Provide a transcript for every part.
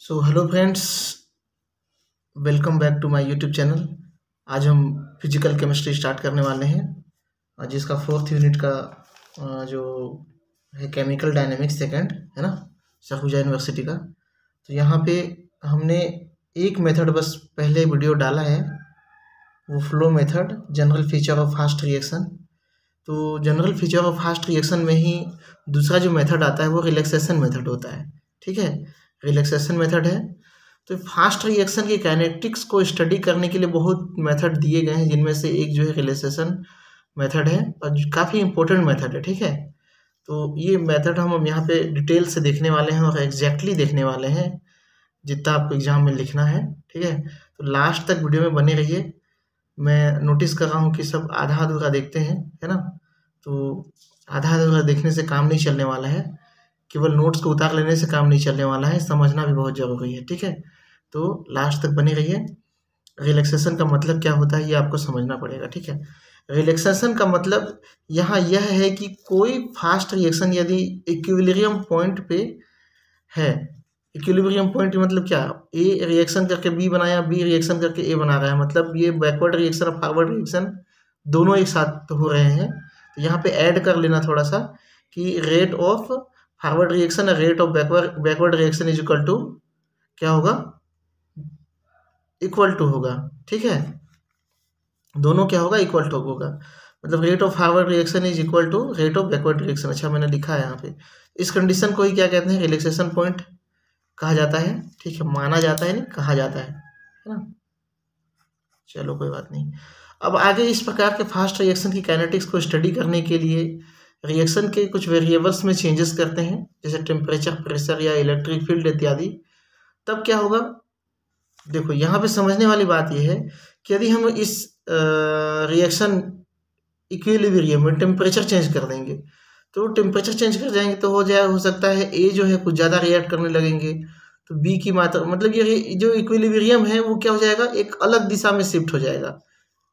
so hello friends welcome back to my YouTube channel आज हम physical chemistry start करने वाले हैं जिसका फोर्थ यूनिट का जो है केमिकल डायनेमिक्स सेकंड है ना शखुजा यूनिवर्सिटी का तो यहाँ पे हमने एक मेथड बस पहले वीडियो डाला है वो flow method general feature of fast reaction तो general feature of fast reaction में ही दूसरा जो मेथड आता है वो रिलैक्सेशन मेथड होता है ठीक है रिलैक्सेशन मेथड है तो फास्ट रिएक्शन के काइनेटिक्स को स्टडी करने के लिए बहुत मेथड दिए गए हैं जिनमें से एक जो है रिलैक्सेशन मेथड है और काफ़ी इंपॉर्टेंट मेथड है ठीक है तो ये मेथड हम यहाँ पे डिटेल से देखने वाले हैं और एग्जैक्टली देखने वाले हैं जितना आपको एग्ज़ाम में लिखना है ठीक है तो लास्ट तक वीडियो में बने रहिए मैं नोटिस कर रहा हूँ कि सब आधा अधूरा देखते हैं है ना तो आधा अधूरा देखने से काम नहीं चलने वाला है केवल नोट्स को उतार लेने से काम नहीं चलने वाला है समझना भी बहुत ज़रूरी है ठीक है तो लास्ट तक बने रहिए रिलैक्सेशन का मतलब क्या होता है ये आपको समझना पड़ेगा ठीक है रिलैक्सेशन का मतलब यहाँ यह है कि कोई फास्ट रिएक्शन यदि इक्विलिब्रियम पॉइंट पे है इक्विलिब्रियम पॉइंट मतलब क्या ए रिएक्शन करके बी बनाया बी रिएक्शन करके ए बना रहा है मतलब ये बैकवर्ड रिएक्शन और फॉरवर्ड रिएक्शन दोनों एक साथ हो रहे हैं तो यहाँ पे ऐड कर लेना थोड़ा सा कि rate of forward reaction rate of backward backward reaction is equal to क्या होगा इक्वल टू होगा ठीक है दोनों क्या होगा इक्वल टू होगा मतलब rate of forward reaction is equal to rate of backward reaction अच्छा मैंने लिखा है यहाँ पे इस कंडीशन को ही क्या कहते हैं रिलैक्सेशन पॉइंट कहा जाता है ठीक है माना जाता है नहीं कहा जाता है है ना चलो कोई बात नहीं अब आगे इस प्रकार के फास्ट रिएक्शन की काइनेटिक्स को स्टडी करने के लिए रिएक्शन के कुछ वेरिएबल्स में चेंजेस करते हैं जैसे टेम्परेचर प्रेशर या इलेक्ट्रिक फील्ड इत्यादि तब क्या होगा देखो यहाँ पे समझने वाली बात यह है कि यदि हम इस रिएक्शन इक्विलिब्रियम में टेम्परेचर चेंज कर देंगे तो टेम्परेचर चेंज कर जाएंगे तो हो जाए हो सकता है ए जो है कुछ ज़्यादा रिएक्ट करने लगेंगे तो बी की मात्रा मतलब ये जो इक्विलिब्रियम है वो क्या हो जाएगा एक अलग दिशा में शिफ्ट हो जाएगा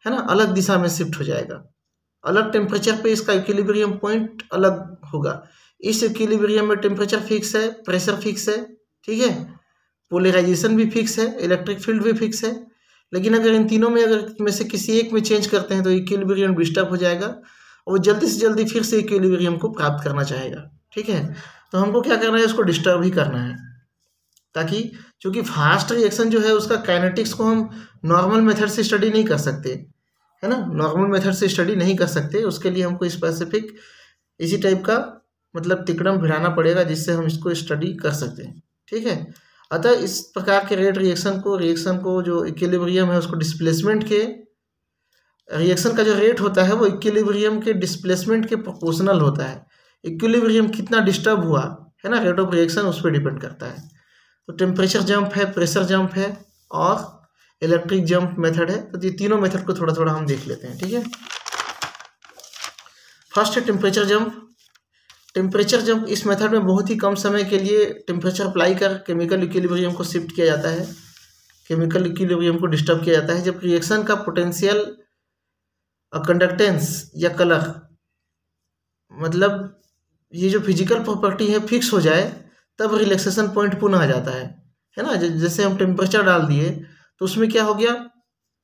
है ना अलग दिशा में शिफ्ट हो जाएगा अलग टेम्परेचर पे इसका इक्विलिब्रियम पॉइंट अलग होगा इस इक्विलिब्रियम में टेम्परेचर फिक्स है प्रेशर फिक्स है ठीक है पोलराइजेशन भी फिक्स है इलेक्ट्रिक फील्ड भी फिक्स है लेकिन अगर इन तीनों में अगर में से किसी एक में चेंज करते हैं तो इक्विलिब्रियम डिस्टर्ब हो जाएगा और जल्दी से जल्दी फिर से इक्विलिब्रियम को प्राप्त करना चाहेगा ठीक है तो हमको क्या करना है उसको डिस्टर्ब ही करना है ताकि चूँकि फास्ट रिएक्शन जो है उसका काइनेटिक्स को हम नॉर्मल मेथड से स्टडी नहीं कर सकते है ना नॉर्मल मेथड से स्टडी नहीं कर सकते उसके लिए हमको स्पेसिफिक इसी टाइप का मतलब तिकड़म भिड़ाना पड़ेगा जिससे हम इसको स्टडी कर सकते हैं ठीक है अतः इस प्रकार के रेट रिएक्शन को रिएक्शन को जो इक्विलिब्रियम है उसको डिस्प्लेसमेंट के रिएक्शन का जो रेट होता है वो इक्विलिब्रियम के डिस्प्लेसमेंट के प्रोपोर्शनल होता है इक्विलिब्रियम कितना डिस्टर्ब हुआ है ना रेट ऑफ रिएक्शन उस पर डिपेंड करता है तो टेम्परेचर जंप है प्रेशर जंप है और इलेक्ट्रिक जंप मेथड है तो ये तीनों मेथड को थोड़ा थोड़ा हम देख लेते हैं ठीक है फर्स्ट है टेम्परेचर जंप टेम्परेचर जंप इस मेथड में बहुत ही कम समय के लिए टेम्परेचर अप्लाई कर केमिकल इक्विलिब्रियम को शिफ्ट किया जाता है केमिकल इक्विलिब्रियम को डिस्टर्ब किया जाता है जब रिएक्शन का पोटेंशियल कंडक्टेंस या कलर मतलब ये जो फिजिकल प्रॉपर्टी है फिक्स हो जाए तब रिलैक्सेशन पॉइंट पुनः आ जाता है है ना जैसे हम टेम्परेचर डाल दिए तो उसमें क्या हो गया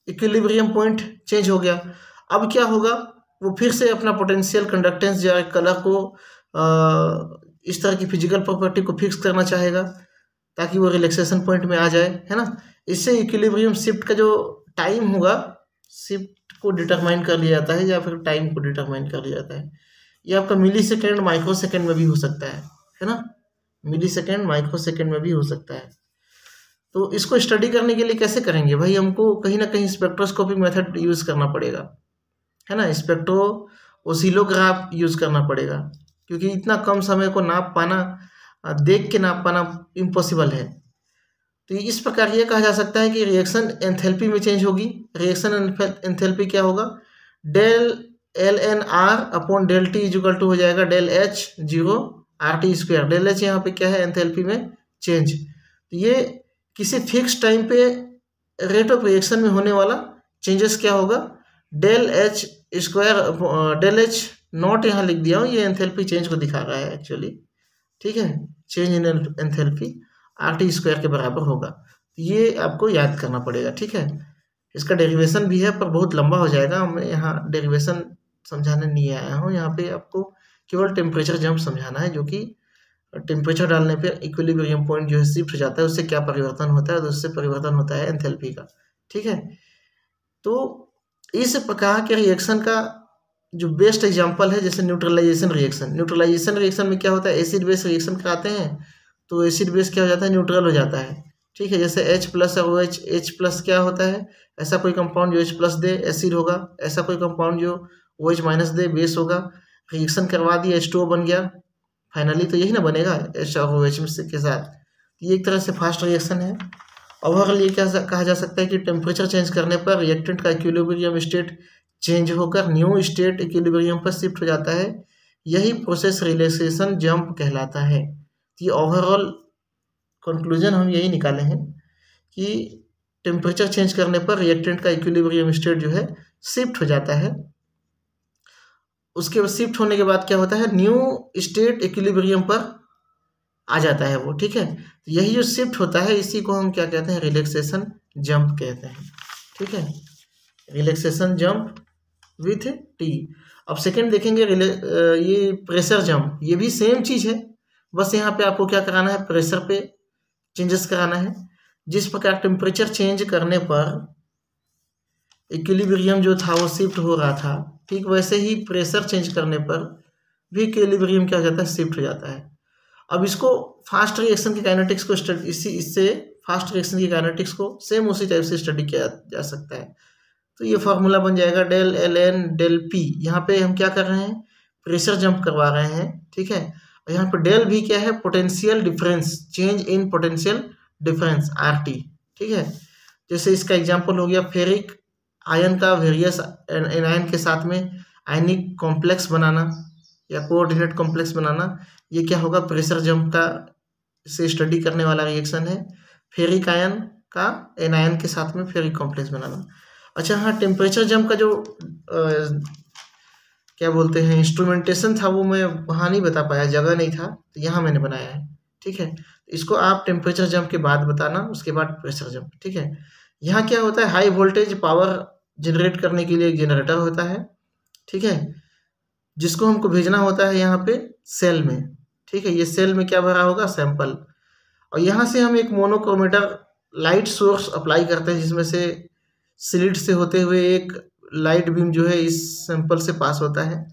इक्विलिब्रियम पॉइंट चेंज हो गया अब क्या होगा वो फिर से अपना पोटेंशियल कंडक्टेंस या कलर को इस तरह की फिजिकल प्रॉपर्टी को फिक्स करना चाहेगा ताकि वो रिलैक्सेशन पॉइंट में आ जाए है ना इससे इक्विलिब्रियम शिफ्ट का जो टाइम होगा शिफ्ट को डिटरमाइन कर लिया जाता है या फिर टाइम को डिटरमाइन कर लिया जाता है ये आपका मिली सेकेंड माइक्रो सेकेंड में भी हो सकता है है ना मिली सेकेंड माइक्रो सेकेंड में भी हो सकता है तो इसको स्टडी करने के लिए कैसे करेंगे भाई हमको कहीं ना कहीं स्पेक्ट्रोस्कोपिक मेथड यूज़ करना पड़ेगा है ना स्पेक्ट्रो ओसिलोग्राफ यूज़ करना पड़ेगा क्योंकि इतना कम समय को नाप पाना देख के नाप पाना इम्पॉसिबल है तो इस प्रकार ये कहा जा सकता है कि रिएक्शन एंथेल्पी में चेंज होगी रिएक्शन एंथेल्पी क्या होगा del L N R upon del T equal to हो जाएगा del H zero R T square del H यहाँ पे क्या है एंथेल्पी में चेंज तो ये किसी फिक्स टाइम पे रेट ऑफ रिएक्शन में होने वाला चेंजेस क्या होगा del H square del H not यहाँ लिख दिया हूँ ये एंथेल्पी चेंज को दिखा रहा है एक्चुअली ठीक है change in enthalpy R T square के बराबर होगा तो ये आपको याद करना पड़ेगा ठीक है इसका डेरिवेशन भी है पर बहुत लंबा हो जाएगा मैं यहाँ डेरिवेशन समझाने नहीं आया हूँ यहाँ पे आपको केवल टेम्परेचर जम्प समझाना है जो कि टेम्परेचर डालने पर इक्विलिब्रियम पॉइंट जो है शिफ्ट जाता है उससे क्या परिवर्तन होता है तो उससे परिवर्तन होता है एंथेल्पी का ठीक है तो इस प्रकार के रिएक्शन का जो बेस्ट एग्जाम्पल है जैसे न्यूट्रलाइजेशन रिएक्शन न्यूट्रलाइजेशन रिएक्शन में क्या होता है एसिड बेस रिएक्शन कराते हैं तो एसिड बेस क्या हो जाता है न्यूट्रल हो जाता है ठीक है जैसे एच प्लस और एच एच प्लस क्या होता है ऐसा कोई कंपाउंड जो एच प्लस दे एसिड होगा ऐसा कोई कंपाउंड जो ओ एच माइनस दे बेस होगा रिएक्शन करवा दिया स्टो बन गया फाइनली तो यही ना बनेगा एच ओ एच के साथ ये एक तरह से फास्ट रिएक्शन है ओवरऑल ये क्या कहा जा सकता है कि टेम्परेचर चेंज करने पर रिएक्टेंट का इक्विलिब्रियम स्टेट चेंज होकर न्यू स्टेट इक्विलिब्रियम पर शिफ्ट हो जाता है यही प्रोसेस रिलैक्सेशन जंप कहलाता है ये ओवरऑल कंक्लूजन हम यही निकाले हैं कि टेम्परेचर चेंज करने पर रिएक्टेंट का इक्विलिब्रियम स्टेट जो है शिफ्ट हो जाता है उसके बाद शिफ्ट होने के बाद क्या होता है न्यू स्टेट इक्विलिब्रियम पर आ जाता है वो ठीक है तो यही जो शिफ्ट होता है इसी को हम क्या कहते हैं रिलैक्सेशन जंप कहते हैं ठीक है रिलैक्सेशन जंप विथ टी अब सेकंड देखेंगे ये प्रेशर जंप ये भी सेम चीज़ है बस यहाँ पे आपको क्या कराना है प्रेशर पे चेंजेस कराना है जिस प्रकार टेम्परेचर चेंज करने पर इक्विलिब्रियम जो था वो शिफ्ट हो रहा था ठीक वैसे ही प्रेशर चेंज करने पर भी इक्विलिब्रियम क्या हो जाता है शिफ्ट हो जाता है अब इसको फास्ट रिएक्शन की काइनेटिक्स को स्टडी इसी इससे फास्ट रिएक्शन की काइनेटिक्स को सेम उसी टाइप से स्टडी किया जा सकता है तो ये फार्मूला बन जाएगा del L N del P यहाँ पे हम क्या कर रहे हैं प्रेशर जंप करवा रहे हैं ठीक है और यहाँ पे डेल भी क्या है potential difference change in potential difference R T ठीक है जैसे इसका एग्जाम्पल हो गया फेरिक आयन का वेरियस एनायन के साथ में आयनिक कॉम्प्लेक्स बनाना या कोऑर्डिनेट कॉम्प्लेक्स बनाना ये क्या होगा प्रेशर जंप का से स्टडी करने वाला रिएक्शन है फेरिक आयन का एनायन के साथ में फेरिक कॉम्प्लेक्स बनाना अच्छा हाँ टेम्परेचर जंप का जो आ, क्या बोलते हैं इंस्ट्रूमेंटेशन था वो मैं वहाँ नहीं बता पाया जगह नहीं था तो यहाँ मैंने बनाया है ठीक है इसको आप टेम्परेचर जंप के बाद बताना उसके बाद प्रेशर जंप ठीक है यहाँ क्या होता है हाई वोल्टेज पावर जनरेट करने के लिए एक जनरेटर होता है ठीक है जिसको हमको भेजना होता है यहाँ पे सेल में ठीक है ये सेल में क्या भरा होगा सैंपल और यहाँ से हम एक मोनोक्रोमीटर लाइट सोर्स अप्लाई करते हैं जिसमें से स्लिट से होते हुए एक लाइट बीम जो है इस सैंपल से पास होता है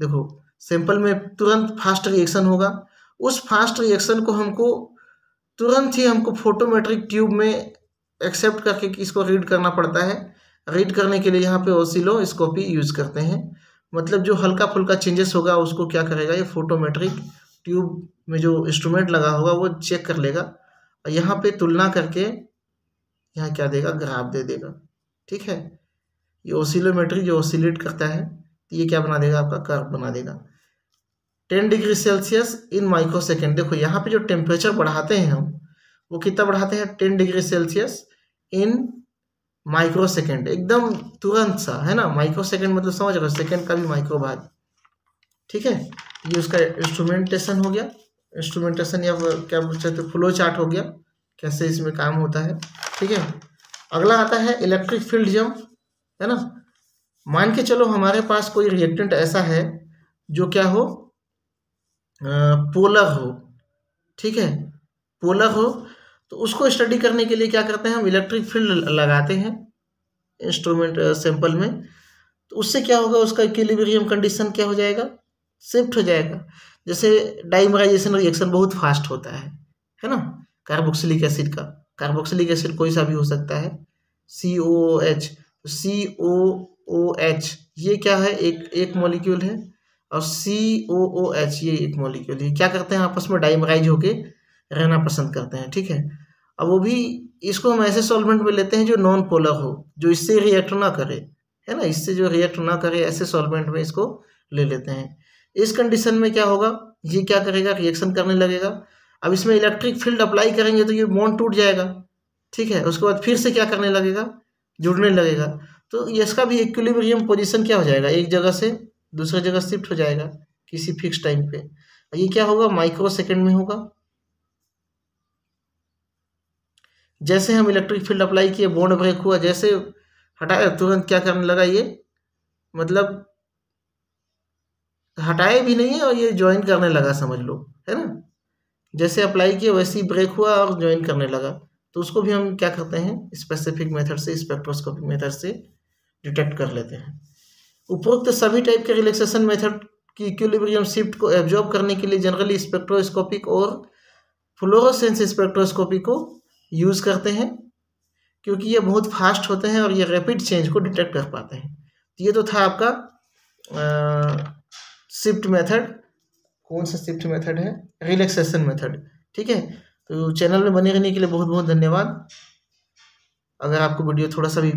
देखो सैंपल में तुरंत फास्ट रिएक्शन होगा उस फास्ट रिएक्शन को हमको तुरंत ही हमको फोटोमेट्रिक ट्यूब में एक्सेप्ट करके इसको रीड करना पड़ता है रीड करने के लिए यहाँ पे ओसिलोस्कोपी यूज़ करते हैं मतलब जो हल्का फुल्का चेंजेस होगा उसको क्या करेगा ये फोटोमेट्रिक ट्यूब में जो इंस्ट्रूमेंट लगा होगा वो चेक कर लेगा और यहाँ पे तुलना करके यहाँ क्या देगा ग्राफ दे देगा ठीक है ये ओसिलोमेट्रिक जो ओसिलेट करता है तो ये क्या बना देगा आपका कर्व बना देगा ten degree Celsius in microsecond देखो यहाँ पे जो टेम्परेचर बढ़ाते हैं हम वो कितना बढ़ाते हैं ten degree Celsius in microsecond एकदम तुरंत सा है ना माइक्रो सेकेंड मतलब समझ रहे हो सेकेंड का भी माइक्रो भाग ठीक है ये उसका इंस्ट्रूमेंटेशन हो गया इंस्ट्रूमेंटेशन या क्या बोलते हैं फ्लो तो चार्ट हो गया कैसे इसमें काम होता है ठीक है अगला आता है इलेक्ट्रिक फील्ड जम है ना मान के चलो हमारे पास कोई रिएक्टेंट ऐसा है जो क्या हो आ, पोलर हो ठीक है पोलर हो तो उसको स्टडी करने के लिए क्या करते हैं हम इलेक्ट्रिक फील्ड लगाते हैं इंस्ट्रूमेंट सैंपल में तो उससे क्या होगा उसका इक्विलिब्रियम कंडीशन क्या हो जाएगा शिफ्ट हो जाएगा जैसे डाइमराइजेशन रिएक्शन बहुत फास्ट होता है है ना कार्बोक्सिलिक एसिड का कार्बोक्सिलिक एसिड कोई सा भी हो सकता है सी ओ एच सी ओ ओ एच ये क्या है एक एक मॉलिक्यूल है और सी ओ ओ एच ये एक मॉलिक्यूल है क्या करते हैं आपस में डाइमराइज होके रहना पसंद करते हैं ठीक है अब वो भी इसको हम ऐसे सॉल्वेंट में लेते हैं जो नॉन पोलर हो जो इससे रिएक्ट ना करे है ना इससे जो रिएक्ट ना करे ऐसे सॉल्वेंट में इसको ले लेते हैं इस कंडीशन में क्या होगा ये क्या करेगा रिएक्शन करने लगेगा अब इसमें इलेक्ट्रिक फील्ड अप्लाई करेंगे तो ये बॉन्ड टूट जाएगा ठीक है उसके बाद फिर से क्या करने लगेगा जुड़ने लगेगा तो इसका भी इक्विलिब्रियम पोजीशन क्या हो जाएगा एक जगह से दूसरे जगह शिफ्ट हो जाएगा किसी फिक्स टाइम पे ये क्या होगा माइक्रो सेकेंड में होगा जैसे हम इलेक्ट्रिक फील्ड अप्लाई किए बॉन्ड ब्रेक हुआ जैसे हटाया तुरंत क्या करने लगा ये मतलब हटाए भी नहीं है और ये ज्वाइन करने लगा समझ लो है ना जैसे अप्लाई किए वैसे ही ब्रेक हुआ और ज्वाइन करने लगा तो उसको भी हम क्या करते हैं स्पेसिफिक मेथड से स्पेक्ट्रोस्कोपिक मेथड से डिटेक्ट कर लेते हैं उपरोक्त तो सभी टाइप के रिलैक्सेशन मेथड की इक्विलिब्रियम शिफ्ट को एब्जॉर्ब करने के लिए जनरली स्पेक्ट्रोस्कोपिक और फ्लोरोसेंस स्पेक्ट्रोस्कोपी को यूज़ करते हैं क्योंकि ये बहुत फास्ट होते हैं और ये रैपिड चेंज को डिटेक्ट कर पाते हैं तो ये तो था आपका शिफ्ट मेथड कौन सा शिफ्ट मेथड है रिलैक्सेशन मेथड ठीक है तो चैनल में बने रहने के लिए बहुत बहुत धन्यवाद अगर आपको वीडियो थोड़ा सा भी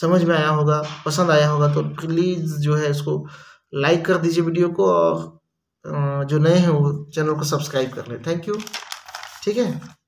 समझ में आया होगा पसंद आया होगा तो प्लीज़ जो है इसको लाइक कर दीजिए वीडियो को और जो नए हैं वो चैनल को सब्सक्राइब कर लें थैंक यू ठीक है